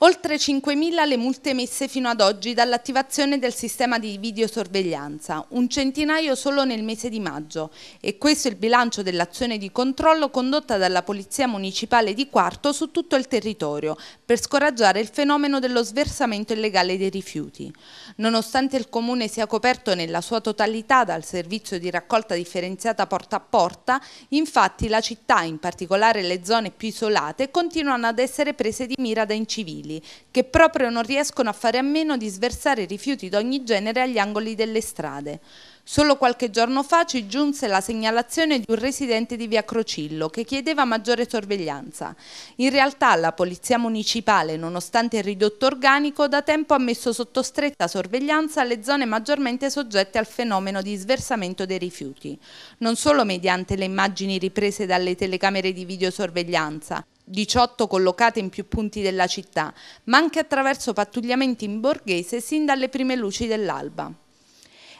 Oltre 5.000 le multe emesse fino ad oggi dall'attivazione del sistema di videosorveglianza, un centinaio solo nel mese di maggio e questo è il bilancio dell'azione di controllo condotta dalla Polizia Municipale di Quarto su tutto il territorio per scoraggiare il fenomeno dello sversamento illegale dei rifiuti. Nonostante il Comune sia coperto nella sua totalità dal servizio di raccolta differenziata porta a porta, infatti la città, in particolare le zone più isolate, continuano ad essere prese di mira da incivili minorile, che proprio non riescono a fare a meno di sversare rifiuti d'ogni genere agli angoli delle strade. Solo qualche giorno fa ci giunse la segnalazione di un residente di via Crocillo che chiedeva maggiore sorveglianza. In realtà la Polizia Municipale, nonostante il ridotto organico, da tempo ha messo sotto stretta sorveglianza le zone maggiormente soggette al fenomeno di sversamento dei rifiuti, non solo mediante le immagini riprese dalle telecamere di videosorveglianza, 18 collocate in più punti della città, ma anche attraverso pattugliamenti in borghese sin dalle prime luci dell'alba.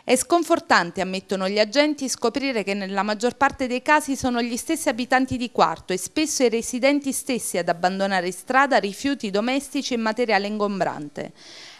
È sconfortante, ammettono gli agenti, scoprire che nella maggior parte dei casi sono gli stessi abitanti di quarto e spesso i residenti stessi ad abbandonare in strada rifiuti domestici e materiale ingombrante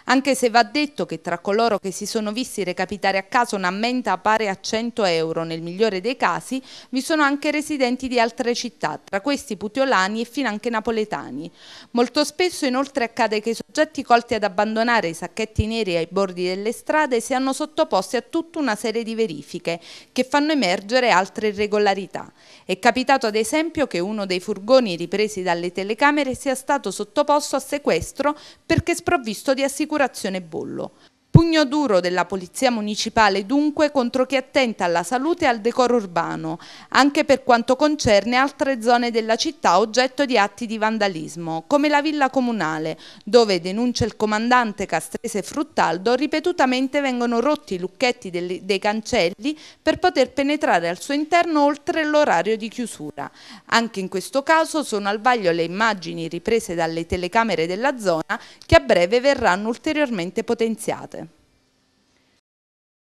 anche se va detto che tra coloro che si sono visti recapitare a casa una menta pari a 100 euro nel migliore dei casi, vi sono anche residenti di altre città, tra questi putiolani e fino anche napoletani. Molto spesso inoltre accade che i soggetti colti ad abbandonare i sacchetti neri ai bordi delle strade siano sottoposti a tutta una serie di verifiche che fanno emergere altre irregolarità. È capitato ad esempio che uno dei furgoni ripresi dalle telecamere sia stato sottoposto a sequestro perché sprovvisto di assicurazione assicurazione bollo. Pugno duro della Polizia Municipale dunque contro chi attenta alla salute e al decoro urbano, anche per quanto concerne altre zone della città oggetto di atti di vandalismo, come la Villa Comunale, dove, denuncia il comandante Castrese Fruttaldo, ripetutamente vengono rotti i lucchetti dei cancelli per poter penetrare al suo interno oltre l'orario di chiusura. Anche in questo caso sono al vaglio le immagini riprese dalle telecamere della zona che a breve verranno ulteriormente potenziate.